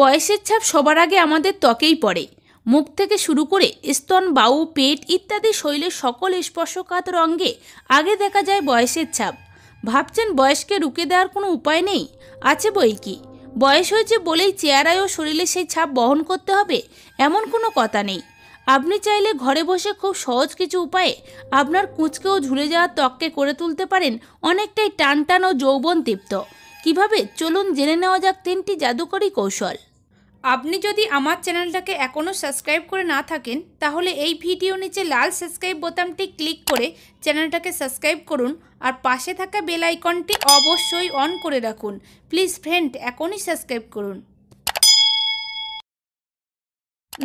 বয়সের ছাপ সবার আগে আমাদের ত্বকেই পড়ে মুখ থেকে শুরু করে স্তন বাউ পেট ইত্যাদি শৈলের সকল স্পর্শকাত রঙ্গে আগে দেখা যায় বয়সের ছাপ ভাবছেন বয়সকে রুখে দেওয়ার কোনো উপায় নেই আছে বই কি বয়স হয়েছে বলেই চেহারায় ও শরীরে সেই ছাপ বহন করতে হবে এমন কোনো কথা নেই আপনি চাইলে ঘরে বসে খুব সহজ কিছু উপায়ে আপনার কুঁচকেও ঝুলে যাওয়া ত্বককে করে তুলতে পারেন অনেকটাই টান টান ও যৌবন তৃপ্ত কিভাবে চলুন জেনে নেওয়া যাক তিনটি জাদুকরী কৌশল আপনি যদি আমার চ্যানেলটাকে এখনও সাবস্ক্রাইব করে না থাকেন তাহলে এই ভিডিও নিচে লাল সাবস্ক্রাইব বোতামটি ক্লিক করে চ্যানেলটাকে সাবস্ক্রাইব করুন আর পাশে থাকা বেল আইকনটি অবশ্যই অন করে রাখুন প্লিজ ফ্রেন্ড এখনই সাবস্ক্রাইব করুন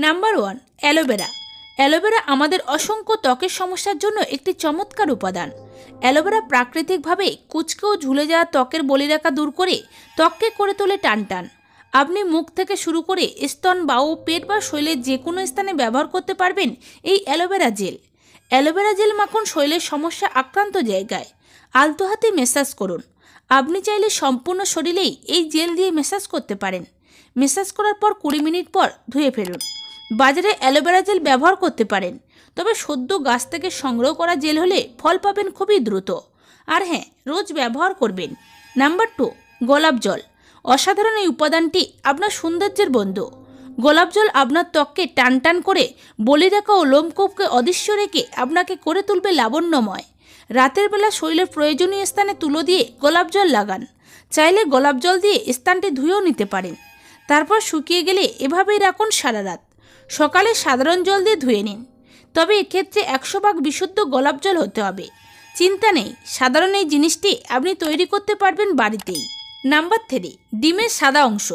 নাম্বার ওয়ান অ্যালোভেরা অ্যালোভেরা আমাদের অসংখ্য ত্বকের সমস্যার জন্য একটি চমৎকার উপাদান অ্যালোভেরা প্রাকৃতিকভাবে কুচকেও ঝুলে যাওয়া ত্বকের বলিরেখা দূর করে ত্বককে করে তোলে টান টান আপনি মুখ থেকে শুরু করে স্তন বাউ পেট বা শৈলের যে কোনো স্থানে ব্যবহার করতে পারবেন এই অ্যালোভেরা জেল অ্যালোভেরা জেল মাখন শৈলের সমস্যা আক্রান্ত জায়গায় আলতো হাতে মেসাজ করুন আপনি চাইলে সম্পূর্ণ শরীরেই এই জেল দিয়ে মেসাজ করতে পারেন মেসাজ করার পর কুড়ি মিনিট পর ধুয়ে ফেলুন বাজারে অ্যালোভেরা জেল ব্যবহার করতে পারেন তবে সদ্য গাছ থেকে সংগ্রহ করা জেল হলে ফল পাবেন খুবই দ্রুত আর হ্যাঁ রোজ ব্যবহার করবেন নাম্বার টু গোলাপ জল অসাধারণ এই উপাদানটি আপনার সৌন্দর্যের বন্ধু গোলাপ জল আপনার ত্বককে টান টান করে বলি রাখা ও লোমকূপকে অদৃশ্য রেখে আপনাকে করে তুলবে লাবণ্যময় রাতের বেলা শরীরের প্রয়োজনীয় স্থানে তুলো দিয়ে গোলাপ জল লাগান চাইলে গোলাপ জল দিয়ে স্থানটি ধুয়েও নিতে পারেন তারপর শুকিয়ে গেলে এভাবেই রাখুন সারা রাত সকালে সাধারণ জল দিয়ে ধুয়ে নিন তবে এক্ষেত্রে একশো ভাগ বিশুদ্ধ গোলাপ জল হতে হবে চিন্তা নেই সাধারণ এই জিনিসটি আপনি তৈরি করতে পারবেন বাড়িতেই নাম্বার থ্রি ডিমের সাদা অংশ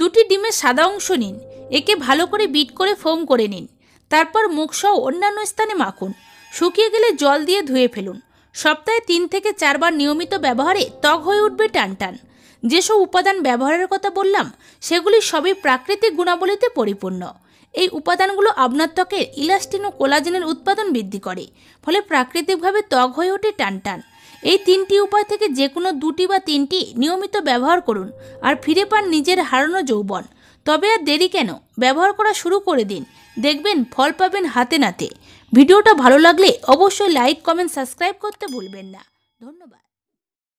দুটি ডিমের সাদা অংশ নিন একে ভালো করে বিট করে ফোম করে নিন তারপর মুখসহ অন্যান্য স্থানে মাখুন শুকিয়ে গেলে জল দিয়ে ধুয়ে ফেলুন সপ্তাহে তিন থেকে চারবার নিয়মিত ব্যবহারে ত্বক হয়ে উঠবে টান টান যেসব উপাদান ব্যবহারের কথা বললাম সেগুলি সবই প্রাকৃতিক গুণাবলীতে পরিপূর্ণ এই উপাদানগুলো আপনার ত্বকের ইলাস্টিন ও কোলাজেনের উৎপাদন বৃদ্ধি করে ফলে প্রাকৃতিকভাবে ত্বক হয়ে ওঠে টান টান এই তিনটি উপায় থেকে যে কোনো দুটি বা তিনটি নিয়মিত ব্যবহার করুন আর ফিরে পান নিজের হারানো যৌবন তবে আর দেরি কেন ব্যবহার করা শুরু করে দিন দেখবেন ফল পাবেন হাতে নাতে ভিডিওটা ভালো লাগলে অবশ্যই লাইক কমেন্ট সাবস্ক্রাইব করতে ভুলবেন না ধন্যবাদ